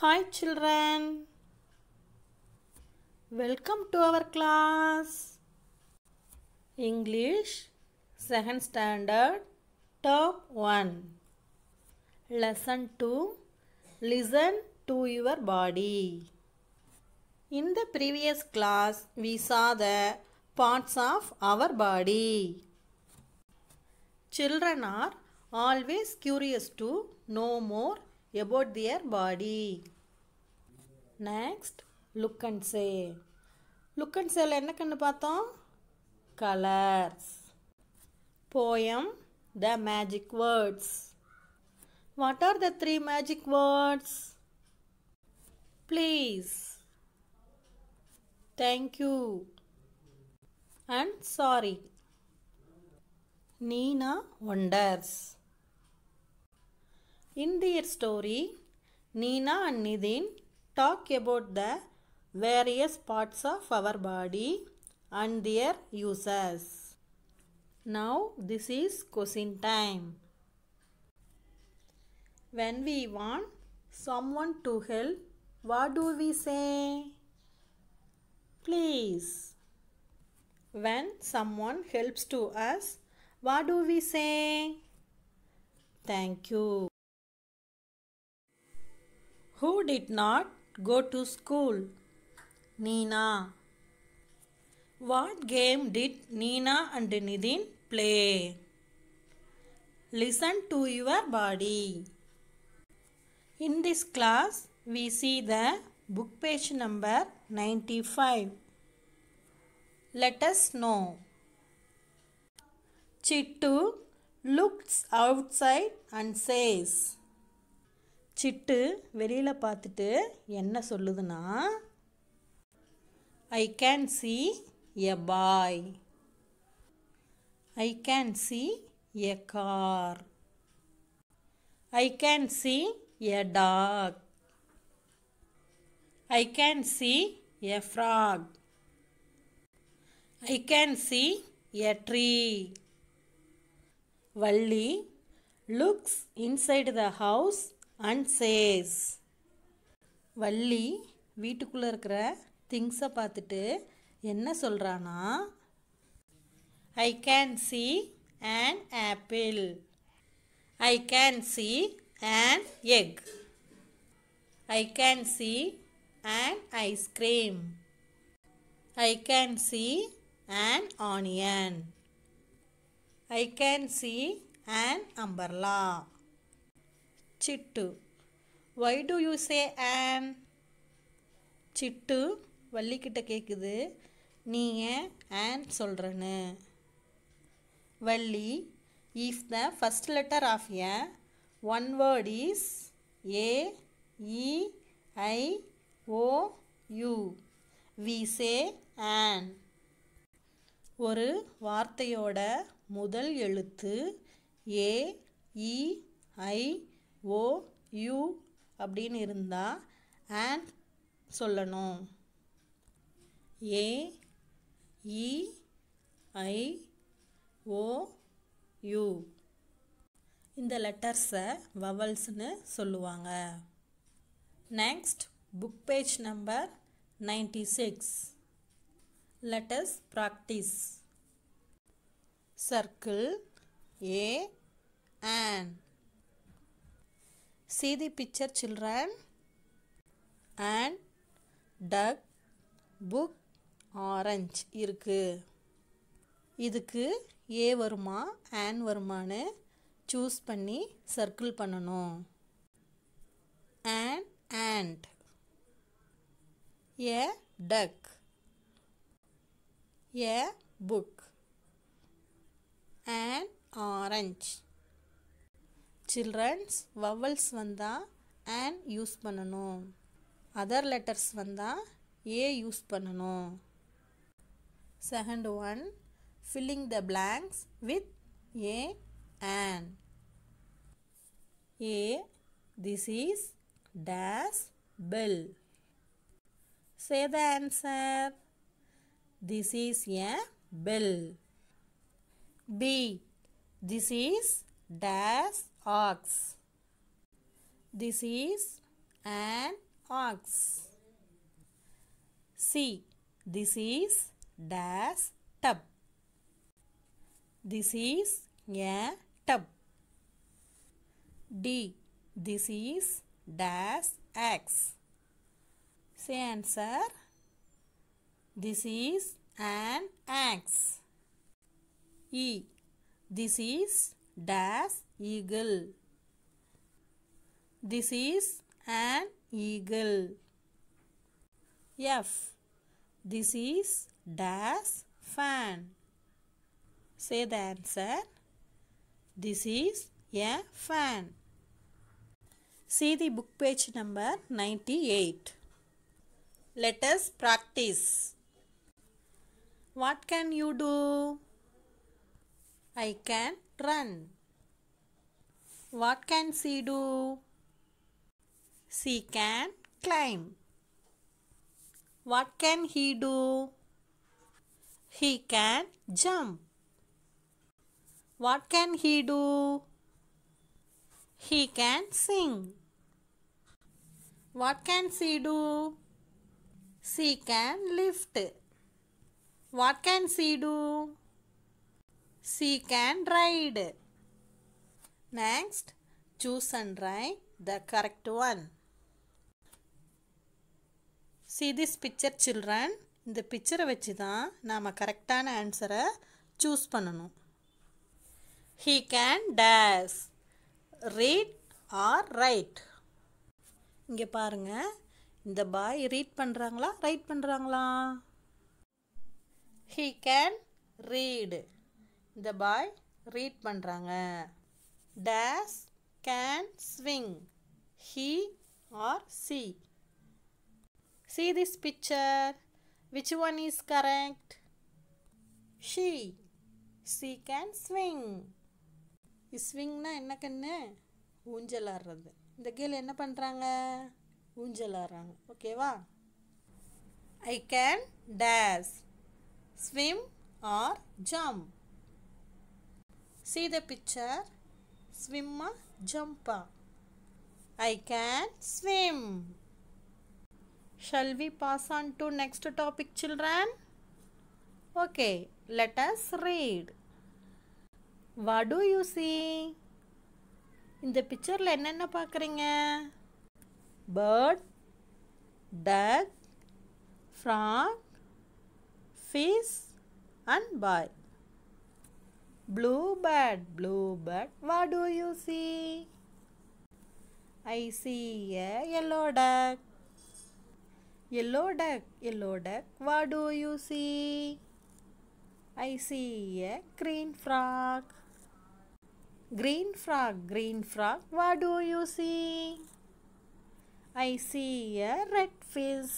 Hi children. Welcome to our class. English second standard top 1 Lesson 2 Listen to your body. In the previous class we saw the parts of our body. Children are always curious to know more about their body. Next, look and say. Look and say, enna kandu paatham? Colors. Poem, the magic words. What are the three magic words? Please. Thank you. And sorry. Nina wonders. In their story, Nina and Nidin talk about the various parts of our body and their uses. Now this is question time. When we want someone to help, what do we say? Please. When someone helps to us, what do we say? Thank you. Who did not go to school? Nina. What game did Nina and Nidin play? Listen to your body. In this class, we see the book page number 95. Let us know. Chittu looks outside and says, சிட்டு வெளியில் பார்த்துட்டு என்ன சொல்லுதுன்னா I can see a boy I can see a car I can see a dog I can see a frog I can see a tree Valli looks inside the house and says Valli வீட்டுக்குள்ளே இருக்கிற திங்ஸை பார்த்துட்டு என்ன சொல்கிறானா I can see an apple I can see an egg I can see an ice cream I can see an onion I can see an umbrella Chittu Y to you say an Chittu வள்ளிக்கிட்ட கேட்குது நீ ஏன் ஆன் சொல்கிறன்னு Valli if the first letter of a one word is A E I O U we say an ஒரு வார்த்தையோட முதல் எழுத்து ஏ ஐ e, O you அப்படின்னு இருந்தால் அண்ட் சொல்லணும் ஏ இ ஐ ஓ யூ இந்த லெட்டர்ஸை வவல்ஸ்னு சொல்லுவாங்க next book page number ninety six letters practice circle a an See the picture children. And duck book orange இருக்கு இதுக்கு A வருமா and வருமானு choose பண்ணி circle பண்ணணும் and and a duck a book an orange childrens vowels vanda and use panano other letters vanda a use panano second one filling the blanks with a and a this is dash bell say the answer this is a bell b this is dash ox. This is an ox. C. This is dash tub. This is a tub. D. This is dash X. Say answer. This is an axe. E. This is dash eagle. This is an eagle. F. This is dash fan. Say the answer. This is a fan. See the book page number 98. Let us practice. What can you do? I can run. What can she do? She can climb. What can he do? He can jump. What can he do? He can sing. What can she do? She can lift. What can she do? She can ride. Next choose and write the correct one see this picture children இந்த பிக்சரை வச்சு தான் நாம் கரெக்டான ஆன்சரை சூஸ் பண்ணணும் he can dash read or write இங்கே பாருங்கள் இந்த பாய் ரீட் பண்ணுறாங்களா ரைட் பண்ணுறாங்களா ஹீ கேன் ரீடு இந்த பாய் ரீட் பண்ணுறாங்க dash can swing he or she see this picture which one is correct she she can swing ஸ்விங்னா என்ன கண்ணு ஊஞ்சல் ஆடுறது இந்த கேள் என்ன பண்ணுறாங்க ஊஞ்சல் ஆடுறாங்க ஓகேவா I can dash swim or jump see the picture swim a jump a. I can swim. Shall we pass on to next topic children? Okay, let us read. What do you see? in the picture? இந்த பிக்சரில் என்னென்ன பார்க்குறீங்க Bird, duck, frog, face, and bye Blue blue bird. what do you see? I see a yellow duck. Yellow duck, yellow duck, what do you see? I see a green frog. Green frog, green frog, what do you see? I see a red fish.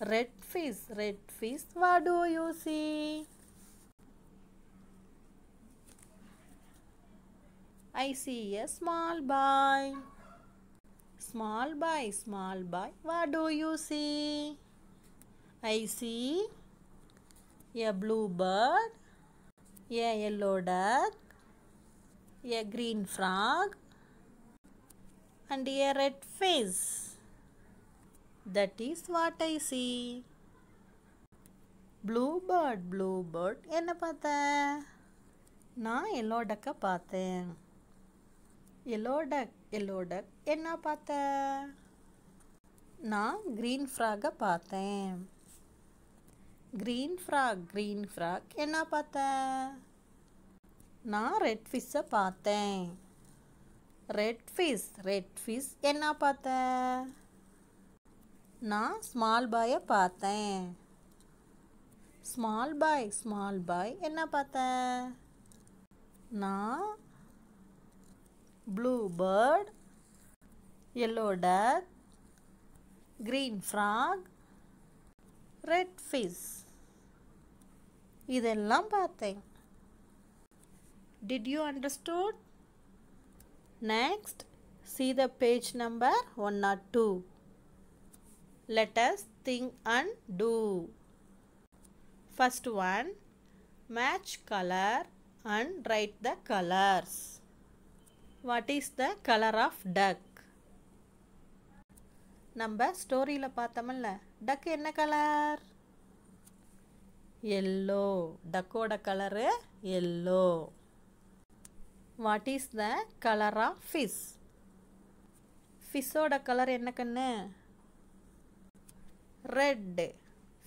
Red fish, red fish, what do you see? I see a small boy. Small boy, small boy, what do you see? I see a blue bird, a yellow duck, a green frog, and a red face. That is what I see. Blue bird, blue bird, என்ன பார்த்தேன் நான் yellow பார்த்தேன் yellow டக் yellow டக் என்ன பார்த்த நான் green ஃப்ராகை பார்த்தேன் green frock green frock என்ன பார்த்த நான் ரெட் ஃபிஷ்ஷை பார்த்தேன் ரெட் ஃபிஷ் ரெட் ஃபிஷ் என்ன பார்த்த நான் ஸ்மால் பாயை பார்த்தேன் ஸ்மால் பாய் ஸ்மால் பாய் என்ன பார்த்த நான் blue bird, yellow duck, green frog, red fish. இதெல்லாம் பார்த்தேன் Did you understood? Next, see the page number 102. Let us think and do. First one, match color and write the colors. What is the colour of duck நம்ம ஸ்டோரியில் பார்த்தோம்ல duck என்ன colour yellow டக்கோட colour yellow what is the colour of fish ஃபிஷ்ஷோட colour என்ன கண்ணு red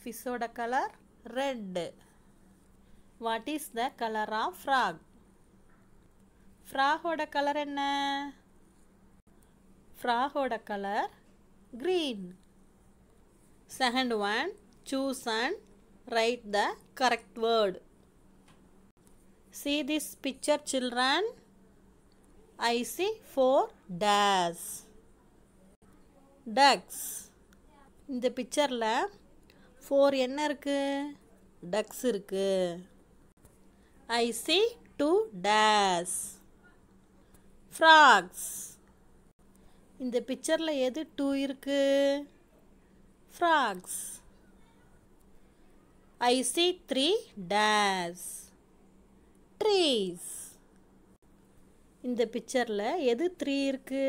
ஃபிஷ்ஷோட colour red what is the colour of frog ஃப்ராகோட கலர் என்ன ஃப்ராகோட colour green second one choose and write the correct word see this picture children I see four dash ducks இந்த பிக்சரில் four என்ன இருக்குது டக்ஸ் இருக்குது ஐ see two dash frogs இந்த பிக்சரில் எது டூ இருக்கு frogs I see three dash trees இந்த பிக்சரில் எது த்ரீ இருக்கு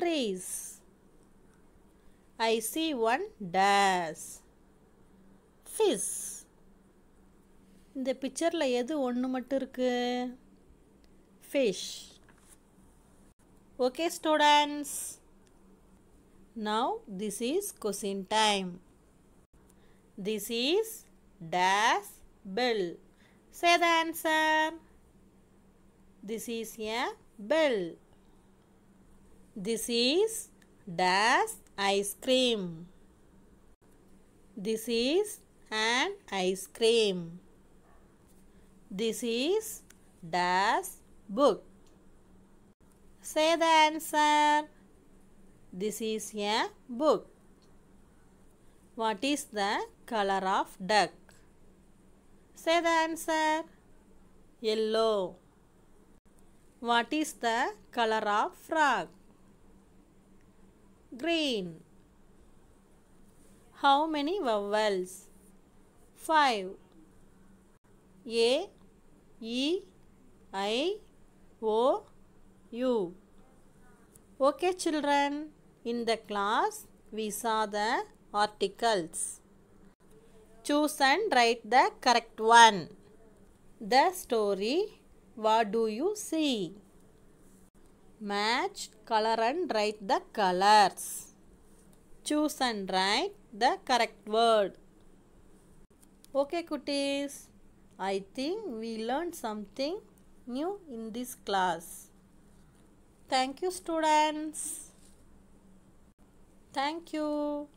trees I see one dash fish இந்த பிக்சரில் எது ஒன்று மட்டும் இருக்குது fish. Okay students. Now this is question time. This is dash bell. Say the answer. This is a bell. This is dash ice cream. This is an ice cream. This is dash book. Say the answer. This is a book. What is the color of duck? Say the answer. Yellow. What is the color of frog? Green. How many vowels? 5. A, E, I, O U. Okay children, in the class we saw the articles. Choose and write the correct one. The story, what do you see? Match color and write the colors. Choose and write the correct word. Okay, cuties. I think we learned something new in this class. Thank you students. Thank you.